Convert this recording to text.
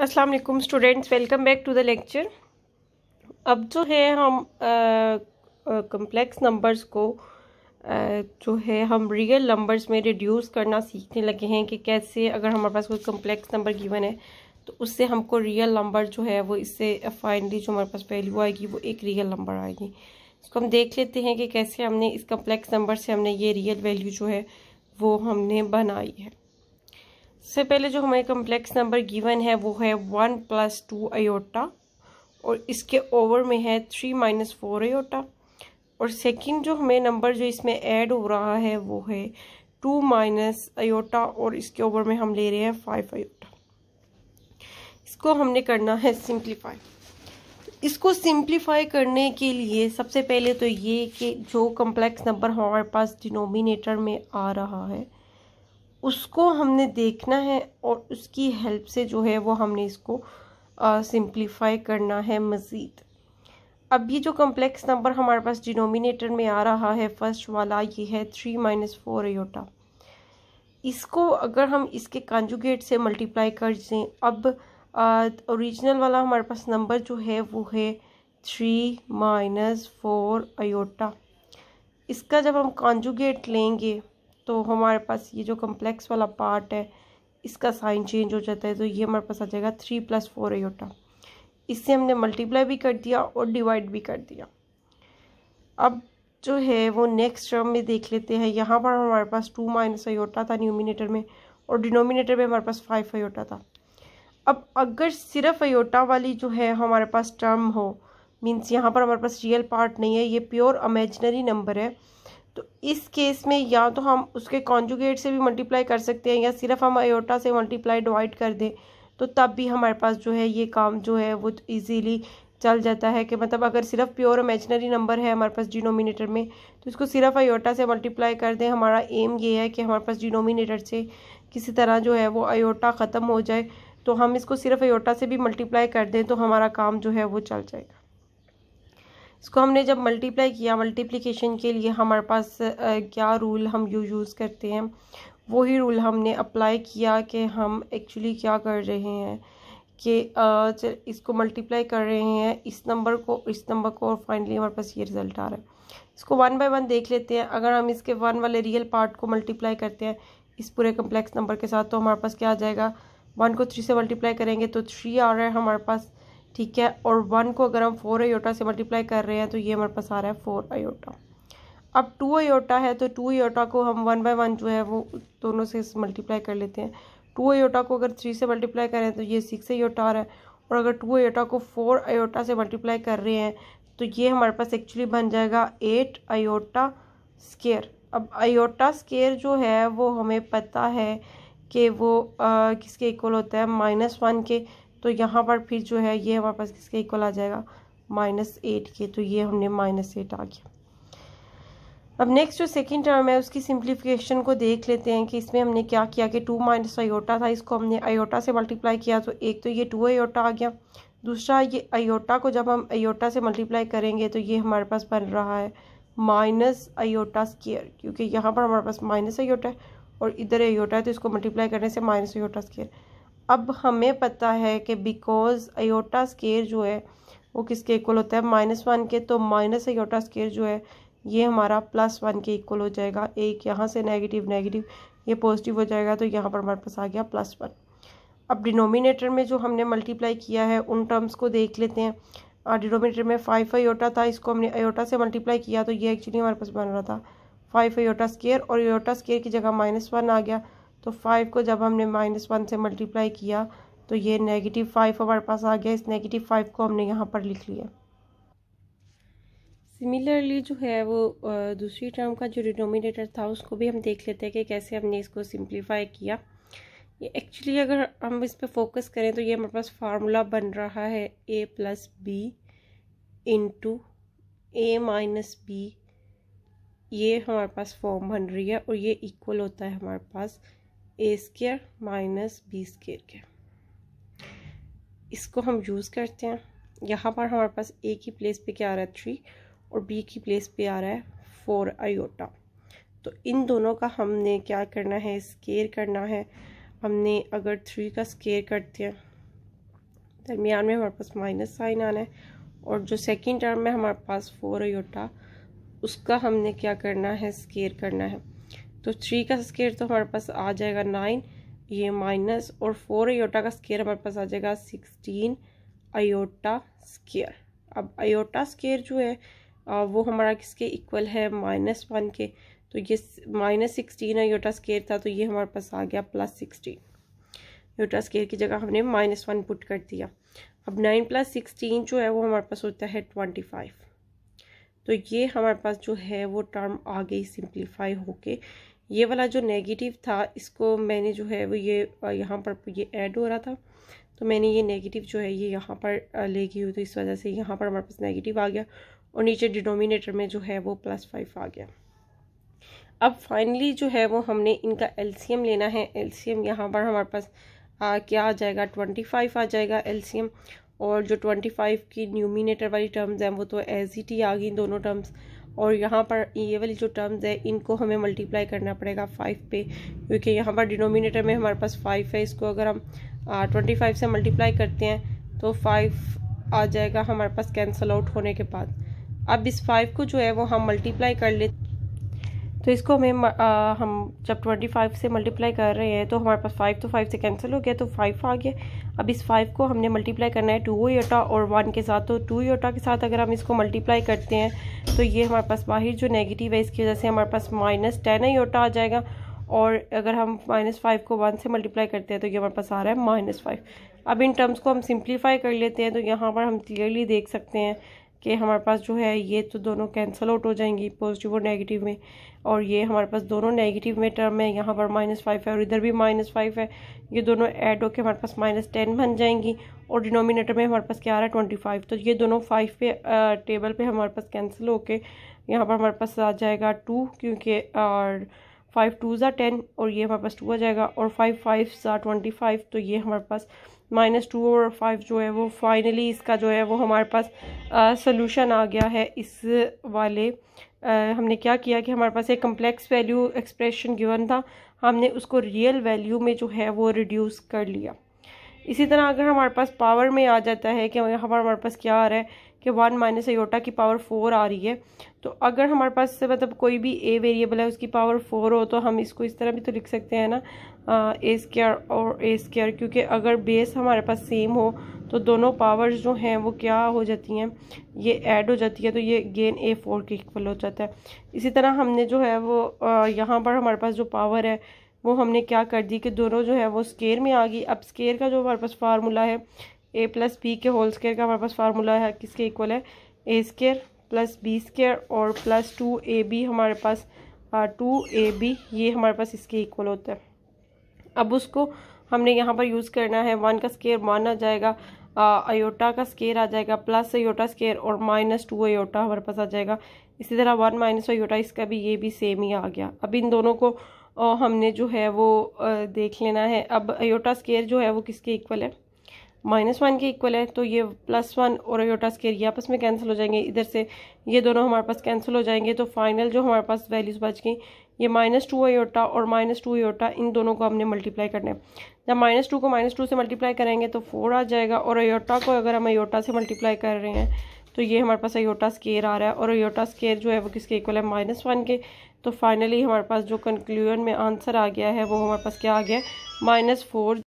अस्सलाम वालेकुम students welcome back to the lecture अब जो है हम कम्प्लेक्स uh, नंबर्स uh, को uh, जो है हम रियल नंबर्स में रिड्यूस करना सीखने लगे हैं कि कैसे अगर हमारे पास कोई कम्प्लेक्स नंबर गिवन है तो उससे हमको रियल नंबर जो है वो इससे फाइनली जो हमारे पास वैल्यू आएगी वो एक रियल नंबर आएगी इसको हम देख लेते हैं कि कैसे हमने इस कम्प्लेक्स नंबर से हमने ये रियल वैल्यू जो है वो हमने बनाई है सबसे पहले जो हमारे कम्प्लेक्स नंबर गिवन है वो है वन प्लस टू अयोटा और इसके ओवर में है थ्री माइनस फोर अयोटा और सेकंड जो हमें नंबर जो इसमें ऐड हो रहा है वो है टू माइनस अयोटा और इसके ओवर में हम ले रहे हैं फाइव अयोटा इसको हमने करना है सिंप्लीफाई इसको सिंप्लीफाई करने के लिए सबसे पहले तो ये कि जो कम्प्लेक्स नंबर हमारे पास डिनोमिनेटर में आ रहा है उसको हमने देखना है और उसकी हेल्प से जो है वो हमने इसको सिंप्लीफाई करना है मज़ीद अब ये जो कम्प्लेक्स नंबर हमारे पास डिनोमिनेटर में आ रहा है फर्स्ट वाला ये है थ्री माइनस फोर एटा इसको अगर हम इसके कंजुगेट से मल्टीप्लाई कर दें अब ओरिजिनल वाला हमारे पास नंबर जो है वो है थ्री माइनस फोर अयोटा इसका जब हम कॉन्जुगेट लेंगे तो हमारे पास ये जो कम्प्लेक्स वाला पार्ट है इसका साइन चेंज हो जाता है तो ये हमारे पास आ जाएगा थ्री प्लस फोर एयोटा इससे हमने मल्टीप्लाई भी कर दिया और डिवाइड भी कर दिया अब जो है वो नेक्स्ट टर्म में देख लेते हैं यहाँ पर हमारे पास टू माइनस अयोटा था न्यूमिनेटर में और डिनोमिनेटर में हमारे पास फाइव अयोटा था अब अगर सिर्फ अयोटा वाली जो है हमारे पास टर्म हो मीन्स यहाँ पर हमारे पास रियल पार्ट नहीं है ये प्योर अमेजनरी नंबर है तो इस केस में या तो हम उसके कॉन्जुगेट से भी मल्टीप्लाई कर सकते हैं या सिर्फ हम अयोटा से मल्टीप्लाई डिवाइड कर दें तो तब भी हमारे पास जो है ये काम जो है वो इजीली चल जाता है कि मतलब अगर सिर्फ प्योर इमेजनरी नंबर है हमारे पास डिनोमिनेटर में तो इसको सिर्फ अयोटा से मल्टीप्लाई कर दें हमारा एम ये है कि हमारे पास डिनोमिनेटर से किसी तरह जो है वो अयोटा ख़त्म हो जाए तो हम इसको सिर्फ अयोटा से भी मल्टीप्लाई कर दें तो हमारा काम जो है वो चल जाएगा इसको हमने जब मल्टीप्लाई किया मल्टीप्लिकेशन के लिए हमारे पास क्या रूल हम यू यूज़ करते हैं वही रूल हमने अप्लाई किया कि हम एक्चुअली क्या कर रहे हैं कि इसको मल्टीप्लाई कर रहे हैं इस नंबर को इस नंबर को और फाइनली हमारे पास ये रिज़ल्ट आ रहा है इसको वन बाय वन देख लेते हैं अगर हम इसके वन वाले रियल पार्ट को मल्टीप्लाई करते हैं इस पूरे कम्प्लेक्स नंबर के साथ तो हमारे पास क्या आ जाएगा वन को थ्री से मल्टीप्लाई करेंगे तो थ्री आ रहा है हमारे पास ठीक है और वन को अगर हम फोर अयोटा से मल्टीप्लाई कर रहे हैं तो ये हमारे पास आ रहा है फोर अयोटा अब टू अयोटा है तो टू अयोटा को हम वन बाय वन जो है वो दोनों से मल्टीप्लाई कर लेते हैं टू अयोटा को अगर थ्री से मल्टीप्लाई करें तो ये सिक्स अयोटा आ रहा है और अगर टू अयोटा को फोर अयोटा से मल्टीप्लाई कर रहे हैं तो ये हमारे पास एक्चुअली बन जाएगा एट अयोटा स्केयर अब अयोटा स्केयर जो है वो हमें पता है कि वो आ, किसके इक्वल होता है माइनस वन के तो यहाँ पर फिर जो है ये हमारे पास किसके इक्वल आ जाएगा माइनस एट के तो ये हमने माइनस एट आ गया अब नेक्स्ट जो सेकेंड टर्म है उसकी सिंप्लीफिकेशन को देख लेते हैं कि इसमें हमने क्या किया कि टू माइनस आयोटा था इसको हमने आयोटा से मल्टीप्लाई किया तो एक तो ये टू आयोटा आ गया दूसरा ये अयोटा को जब हम अयोटा से मल्टीप्लाई करेंगे तो ये हमारे पास बन रहा है माइनस अयोटा स्केयर क्योंकि यहाँ पर हमारे पास माइनस अयोटा है और इधर अयोटा है तो इसको मल्टीप्लाई करने से माइनस अयोटा स्केयर अब हमें पता है कि बिकॉज अयोटा स्केयर जो है वो किसके इक्वल होता है माइनस वन के तो माइनस अयोटा स्केयर जो है ये हमारा प्लस वन के इक्वल हो जाएगा एक यहाँ से नेगेटिव नेगेटिव ये पॉजिटिव हो जाएगा तो यहाँ पर हमारे पास आ गया प्लस वन अब डिनोमिनेटर में जो हमने मल्टीप्लाई किया है उन टर्म्स को देख लेते हैं डिनोमिनेटर में फाइव अयोटा था इसको हमने अयोटा से मल्टीप्लाई किया तो ये एक्चुअली हमारे पास बन रहा था फाइव अयोटा स्केयर और अयोटा स्केयर की जगह माइनस वन आ गया तो फाइव को जब हमने माइनस वन से मल्टीप्लाई किया तो ये नेगेटिव फाइव हमारे पास आ गया इस नेगेटिव फाइव को हमने यहाँ पर लिख लिया सिमिलरली जो है वो दूसरी टर्म का जो डिनोमिनेटर था उसको भी हम देख लेते हैं कि कैसे हमने इसको सिंप्लीफाई किया ये एक्चुअली अगर हम इस पर फोकस करें तो ये हमारे पास फार्मूला बन रहा है A plus B into A minus B ये हमारे पास फॉर्म बन रही है और ये इक्वल होता है हमारे पास A square minus B square के इसको हम यूज़ करते हैं यहाँ पर हमारे पास ए की प्लेस पे क्या आ रहा है थ्री और बी की प्लेस पे आ रहा है फोर आयोटा तो इन दोनों का हमने क्या करना है स्केयर करना है हमने अगर थ्री का स्केयर करते हैं दरमियान में हमारे पास माइनस साइन आना है और जो सेकेंड टर्म में हमारे पास फोर आयोटा उसका हमने क्या करना है स्केयर करना है तो थ्री का स्केयर तो हमारे पास आ जाएगा नाइन ये माइनस और फोर आयोटा का स्केयर हमारे पास आ जाएगा सिक्सटीन आयोटा स्केयर अब आयोटा स्केयर जो है आ, वो हमारा किसके इक्वल है माइनस वन के तो ये माइनस सिक्सटीन आयोटा स्केयर था तो ये हमारे पास आ गया प्लस सिक्सटीन आयोटा स्केयर की जगह हमने माइनस वन पुट कर दिया अब नाइन प्लस सिक्सटीन जो है वो हमारे पास होता है ट्वेंटी फाइव तो ये हमारे पास जो है वो टर्म आ गई सिंप्लीफाई होके ये वाला जो नेगेटिव था इसको मैंने जो है वो ये यहाँ पर ये ऐड हो रहा था तो मैंने ये नेगेटिव जो है ये यहाँ पर ले गई हुई तो इस वजह से यहाँ पर हमारे पास नेगेटिव आ गया और नीचे डिनोमिनेटर में जो है वो प्लस फाइव आ गया अब फाइनली जो है वो हमने इनका एलसीएम लेना है एलसीएम यहाँ पर हमारे पास आ, क्या आ जाएगा ट्वेंटी फाइव आ जाएगा एलसीएम और जो ट्वेंटी फाइव की न्यूमिनेटर वाली टर्म्स हैं वो तो एज ही टी आ गई दोनों टर्म्स और यहाँ पर ये वाली जो टर्म्स है इनको हमें मल्टीप्लाई करना पड़ेगा फाइव पे क्योंकि यहाँ पर डिनोमिनेटर में हमारे पास फाइव है इसको अगर हम ट्वेंटी फाइव से मल्टीप्लाई करते हैं तो फाइव आ जाएगा हमारे पास कैंसल आउट होने के बाद अब इस फाइव को जो है वो हम मल्टीप्लाई कर लेते तो इसको हमें आ, हम जब ट्वेंटी फाइव से मल्टीप्लाई कर रहे हैं तो हमारे पास फाइव तो फाइव से कैंसिल हो गया तो फाइव आ गया अब इस फाइव को हमने मल्टीप्लाई करना है टू योटा और वन के साथ तो टू योटा के साथ अगर हम इसको मल्टीप्लाई करते हैं तो ये हमारे पास बाहर जो नेगेटिव है इसकी वजह से हमारे पास माइनस टेन योटा आ जाएगा और अगर हम माइनस फाइव को वन से मल्टीप्लाई करते हैं तो ये हमारे पास आ रहा है माइनस फाइव अब इन टर्म्स को हम सिंप्लीफाई कर लेते हैं तो यहाँ पर हम क्लियरली देख सकते हैं कि हमारे पास जो है ये तो दोनों कैंसिल आउट हो जाएंगी पॉजिटिव और नेगेटिव में और ये हमारे पास दोनों नेगेटिव में टर्म है यहाँ पर माइनस फाइव है और इधर भी माइनस फाइव है ये दोनों ऐड होकर हमारे पास माइनस टेन बन जाएंगी और डिनोमिनेटर में हमारे पास क्या आ रहा है ट्वेंटी फाइव तो ये दोनों फाइव पे आ, टेबल पे हमारे पास कैंसिल होके यहाँ पर हमारे पास आ जाएगा टू क्योंकि और फाइव टू ज़ा टेन और ये हमारे पास टू आ जाएगा और फाइव फाइव ज़ा ट्वेंटी फाइव तो ये हमारे पास माइनस टू और फाइव जो है वो फाइनली इसका जो है वो हमारे पास सोल्यूशन आ गया है इस वाले आ, हमने क्या किया कि हमारे पास एक कम्प्लेक्स वैल्यू एक्सप्रेशन गिवन था हमने उसको रियल वैल्यू में जो है वो रिड्यूस कर लिया इसी तरह अगर हमारे पास पावर में आ जाता है कि हमारे हमारे पास क्या आ रहा है कि वन माइनस एयोटा की पावर फोर आ रही है तो अगर हमारे पास मतलब कोई भी ए वेरिएबल है उसकी पावर फोर हो तो हम इसको इस तरह भी तो लिख सकते हैं ना ए स्केयर और ए स्केयर क्योंकि अगर बेस हमारे पास सेम हो तो दोनों पावर्स जो हैं वो क्या हो जाती हैं ये ऐड हो जाती है तो ये गेन ए फोर के इक्वल हो जाता है इसी तरह हमने जो है वो यहाँ पर हमारे पास जो पावर है वो हमने क्या कर दी कि दोनों जो है वो स्केयर में आ गई अब स्केयर का जो हमारे पास फार्मूला है ए प्लस बी के होल स्केयर का हमारे पास फार्मूला है किसके इक्वल है A square plus B square और प्लस टू ए बी हमारे पास टू ए बी ये हमारे पास इसके इक्वल होता है अब उसको हमने यहाँ पर यूज़ करना है वन का स्केयर वन आ जाएगा अयोटा का स्केयर आ जाएगा प्लस अयोटा स्केयर और माइनस टू अयोटा हमारे पास आ जाएगा इसी तरह वन माइनस अयोटा इसका भी ये भी सेम ही आ गया अब इन दोनों को हमने जो है वो देख लेना है अब अयोटा स्केयर जो है वो किसके इक्वल है माइनस वन के इक्वल है तो ये प्लस वन और ओयोटा स्केयर ये आपस में कैंसिल हो जाएंगे इधर से ये दोनों हमारे पास कैंसिल हो जाएंगे तो फाइनल जो हमारे पास वैल्यूज बच गई ये माइनस टू अयोटा और माइनस टू ओयोटा इन दोनों को हमने मल्टीप्लाई करना है जब माइनस टू को माइनस टू से मल्टीप्लाई करेंगे तो फोर आ जाएगा और अयोटा को अगर हम अयोटा से मल्टीप्लाई कर रहे हैं तो ये हमारे पास अयोटा स्केयर आ रहा है और अयोटा स्केयर जो है वो किसके इक्वल है माइनस वन के तो फाइनली हमारे पास जो कंक्लूजन में आंसर आ गया है वो हमारे पास क्या आ गया माइनस फोर